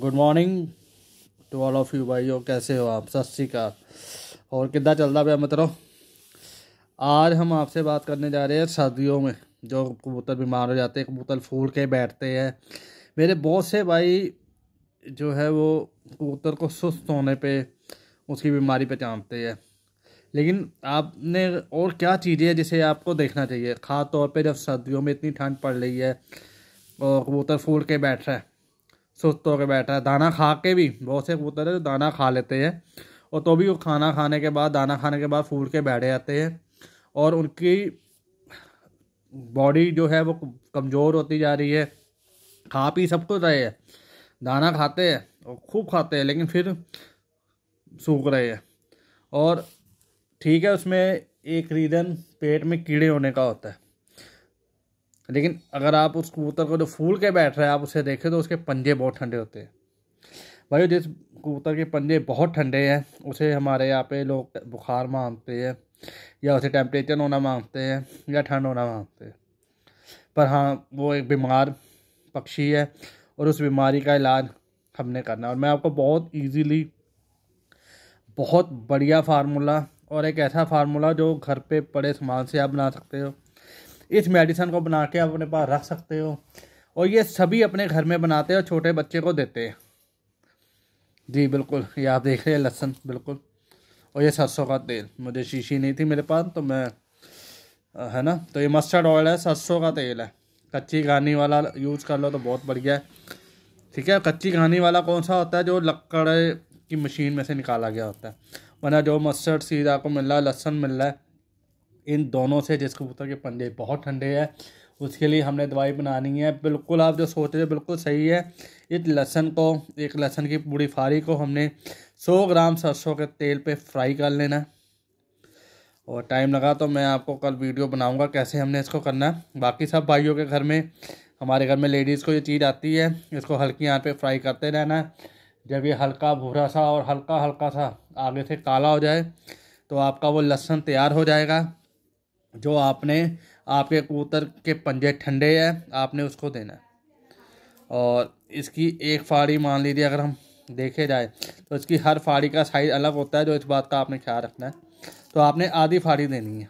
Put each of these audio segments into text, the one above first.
good morning to all of you भाइयों कैसे हो आप सत श्रीकाल और किदा चलता पाया मित्रों आज हम आपसे बात करने जा रहे हैं सर्दियों में जो कबूतर बीमार हो जाते हैं कबूतर फूल के बैठते हैं मेरे बहुत से भाई जो है वो कबूतर को सुस्त होने पे उसकी बीमारी पे चांपते हैं लेकिन आपने और क्या चीज़ें हैं जिसे आपको देखना चाहिए ख़ास तौर पे जब सर्दियों में इतनी ठंड पड़ रही है और कबूतर फूल के बैठ रहा है सुस्त होकर बैठा है दाना खा के भी बहुत से कबूतर है दाना खा लेते हैं और तो भी वो खाना खाने के बाद दाना खाने के बाद फूल के बैठे जाते हैं और उनकी बॉडी जो है वो कमज़ोर होती जा रही है खा पी सब कुछ रहे हैं दाना खाते हैं और खूब खाते हैं लेकिन फिर सूख रहे हैं और ठीक है उसमें एक रीज़न पेट में कीड़े होने का होता है लेकिन अगर आप उस कबूतर को जो फूल के बैठ रहा है आप उसे देखें तो उसके पंजे बहुत ठंडे होते हैं भाई जिस कबूतर के पंजे बहुत ठंडे हैं उसे हमारे यहाँ पे लोग बुखार मांगते हैं या उसे टेम्परेचर होना मांगते हैं या ठंड होना मांगते हैं पर हाँ वो एक बीमार पक्षी है और उस बीमारी का इलाज हमने करना और मैं आपको बहुत इजीली बहुत बढ़िया फार्मूला और एक ऐसा फार्मूला जो घर पे पड़े सामान से आप बना सकते हो इस मेडिसन को बना के आप अपने पास रख सकते हो और ये सभी अपने घर में बनाते हैं और छोटे बच्चे को देते हैं जी बिल्कुल ये आप देख रहे हैं लहसन बिल्कुल और ये सरसों का तेल मुझे शीशी नहीं थी मेरे पास तो मैं है ना तो ये मस्टर्ड ऑयल है सरसों का तेल है कच्ची घानी वाला यूज़ कर लो तो बहुत बढ़िया है ठीक है कच्ची घानी वाला कौन सा होता है जो लकड़ की मशीन में से निकाला गया होता है वरना जो मस्टर्ड सीधा आपको मिल रहा है लहसन मिल रहा है इन दोनों से जिस कबूतर के पंजे बहुत ठंडे हैं उसके लिए हमने दवाई बनानी है बिल्कुल आप जो सोच रहे हो बिल्कुल सही है इस लहसन को एक लहसन की पूरी फारी को हमने 100 ग्राम सरसों के तेल पे फ्राई कर लेना और टाइम लगा तो मैं आपको कल वीडियो बनाऊंगा कैसे हमने इसको करना है बाकी सब भाइयों के घर में हमारे घर में लेडीज़ को ये चीज़ आती है इसको हल्की आँच पर फ्राई करते रहना जब ये हल्का भूरा सा और हल्का हल्का सा आगे से काला हो जाए तो आपका वो लहसन तैयार हो जाएगा जो आपने आपके कबूतर के पंजे ठंडे हैं आपने उसको देना है और इसकी एक फाड़ी मान लीजिए अगर हम देखे जाए तो इसकी हर फाड़ी का साइज अलग होता है जो इस बात का आपने ख्याल रखना है तो आपने आधी फाड़ी देनी है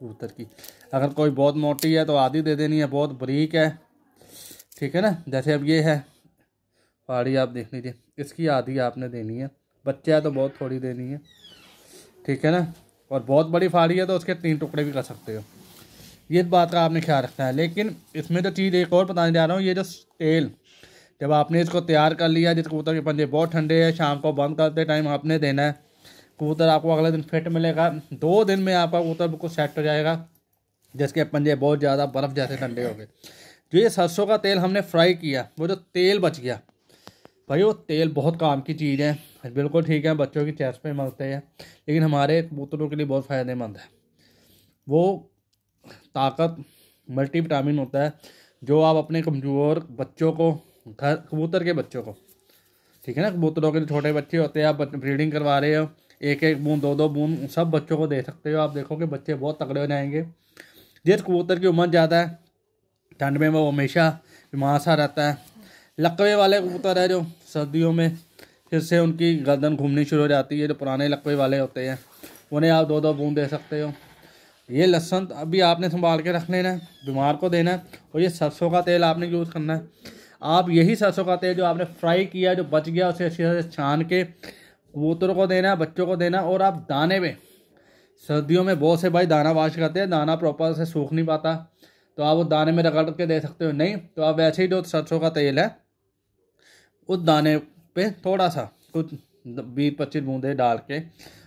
कबूतर की अगर कोई बहुत मोटी है तो आधी दे देनी है बहुत बरीक है ठीक है ना जैसे अब ये है फाड़ी आप देख लीजिए इसकी आधी आपने देनी है बच्चा है तो बहुत थोड़ी देनी है ठीक है ना और बहुत बड़ी फाड़ी है तो उसके तीन टुकड़े भी कर सकते हो ये बात का आपने ख्याल रखना है लेकिन इसमें जो चीज़ एक और बताने जा रहा हूँ ये जो तेल जब आपने इसको तैयार कर लिया जिस कबूतर के पंजे बहुत ठंडे हैं शाम को बंद करते टाइम आपने देना है कबूतर आपको अगले दिन फिट मिलेगा दो दिन में आपका कबूतर बिल्कुल सेट हो जाएगा जिसके पंजे बहुत ज़्यादा बर्फ़ जैसे ठंडे हो गए जो ये सरसों का तेल हमने फ्राई किया वो जो तेल बच गया भाई वो तेल बहुत काम की चीज़ है बिल्कुल ठीक है बच्चों की चेस्ट पे मलते हैं लेकिन हमारे कबूतरों के लिए बहुत फ़ायदेमंद है वो ताकत मल्टी विटामिन होता है जो आप अपने कमज़ोर बच्चों को घर कबूतर के बच्चों को ठीक है ना कबूतरों के छोटे बच्चे होते हैं आप ब्रीडिंग करवा रहे हो एक एक बूंद दो दो बूंद सब बच्चों को दे सकते हो आप देखो कि बच्चे बहुत तगड़े हो जाएंगे जिस कबूतर की उम्र ज़्यादा है ठंड में वो हमेशा बीमार सा रहता है लकवे वाले कबूतर है जो सर्दियों में फिर से उनकी गर्दन घूमनी शुरू हो जाती है जो पुराने लकवे वाले होते हैं उन्हें आप दो दो बूंद दे सकते हो ये लहसन अभी आपने संभाल के रख लेना है बीमार को देना है और ये सरसों का तेल आपने यूज़ करना है आप यही सरसों का तेल जो आपने फ्राई किया जो बच गया उसे अच्छी तरह से छान के कबूतरों को देना है बच्चों को देना और आप दाने में सर्दियों में बहुत से भाई दाना वाश करते हैं दाना प्रॉपर से सूख नहीं पाता तो आप वो दाने में रगड़ के दे सकते हो नहीं तो आप वैसे ही जो सरसों का तेल है उस दाने पे थोड़ा सा कुछ बीस पच्चीस बूंदे डाल के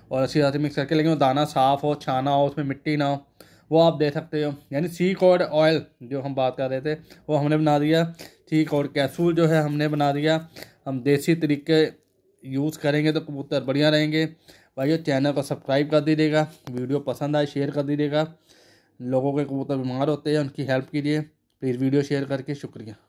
और अच्छी तरह से मिक्स करके लेकिन वो दाना साफ़ हो छाना हो उसमें मिट्टी ना हो वो आप दे सकते हो यानी सी कोड ऑयल जो हम बात कर रहे थे वो हमने बना दिया सी कोड कैसूल जो है हमने बना दिया हम देसी तरीके यूज़ करेंगे तो कबूतर बढ़िया रहेंगे ये चैनल को सब्सक्राइब कर दीजिएगा वीडियो पसंद आए शेयर कर दीजिएगा लोगों के कबूतर बीमार होते हैं उनकी हेल्प के लिए प्लीज़ वीडियो शेयर करके शुक्रिया